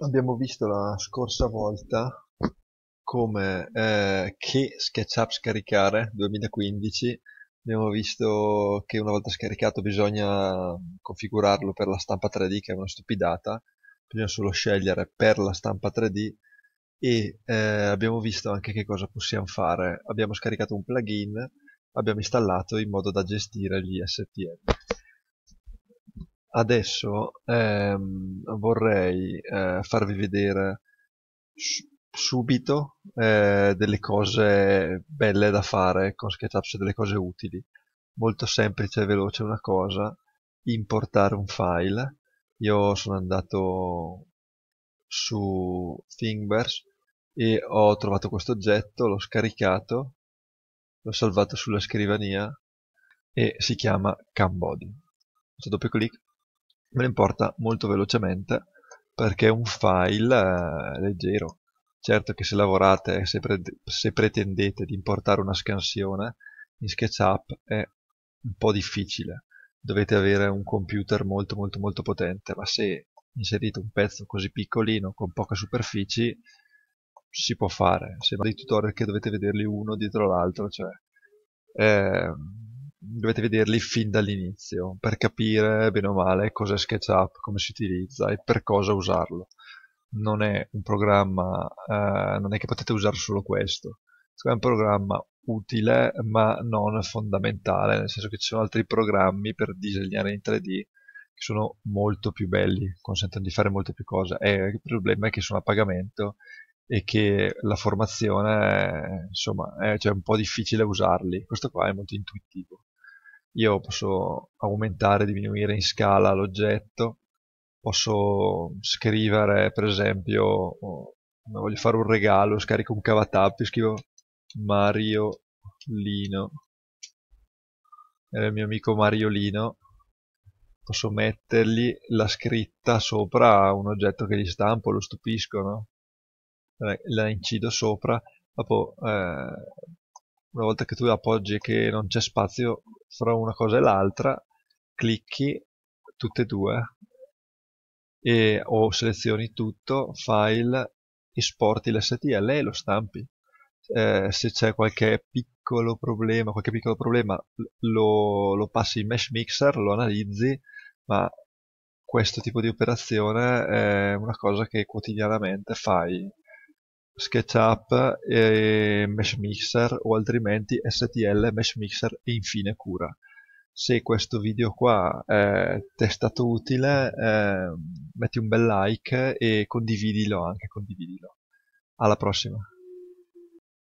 abbiamo visto la scorsa volta come eh, che SketchUp scaricare 2015 abbiamo visto che una volta scaricato bisogna configurarlo per la stampa 3D che è una stupidata bisogna solo scegliere per la stampa 3D e eh, abbiamo visto anche che cosa possiamo fare abbiamo scaricato un plugin abbiamo installato in modo da gestire gli STM Adesso ehm, vorrei eh, farvi vedere subito eh, delle cose belle da fare con SketchUp, cioè delle cose utili. Molto semplice e veloce una cosa, importare un file. Io sono andato su Thingiverse e ho trovato questo oggetto, l'ho scaricato, l'ho salvato sulla scrivania e si chiama Cambody. Faccio doppio clic me lo importa molto velocemente perché è un file eh, leggero. Certo che se lavorate, se, pre se pretendete di importare una scansione in SketchUp è un po' difficile, dovete avere un computer molto molto molto potente, ma se inserite un pezzo così piccolino con poche superfici si può fare, se sembra dei tutorial che dovete vederli uno dietro l'altro, cioè eh, dovete vederli fin dall'inizio per capire bene o male cos'è SketchUp, come si utilizza e per cosa usarlo. Non è un programma, eh, non è che potete usare solo questo, è un programma utile ma non fondamentale, nel senso che ci sono altri programmi per disegnare in 3D che sono molto più belli, consentono di fare molte più cose. E il problema è che sono a pagamento e che la formazione è, insomma, è, cioè, un po' difficile usarli. Questo qua è molto intuitivo io posso aumentare, e diminuire in scala l'oggetto, posso scrivere per esempio, voglio fare un regalo, scarico un e scrivo Mario Lino, era il mio amico Mariolino posso mettergli la scritta sopra un oggetto che gli stampo, lo stupisco, no? la incido sopra, dopo eh, una volta che tu appoggi che non c'è spazio fra una cosa e l'altra, clicchi tutte e due e, o selezioni tutto, file, esporti l'STL e lo stampi. Eh, se c'è qualche piccolo problema, qualche piccolo problema lo, lo passi in mesh mixer, lo analizzi, ma questo tipo di operazione è una cosa che quotidianamente fai SketchUp e Mesh Mixer o altrimenti STL, Mesh Mixer e infine Cura. Se questo video qua eh, ti è stato utile, eh, metti un bel like e condividilo anche, condividilo. Alla prossima!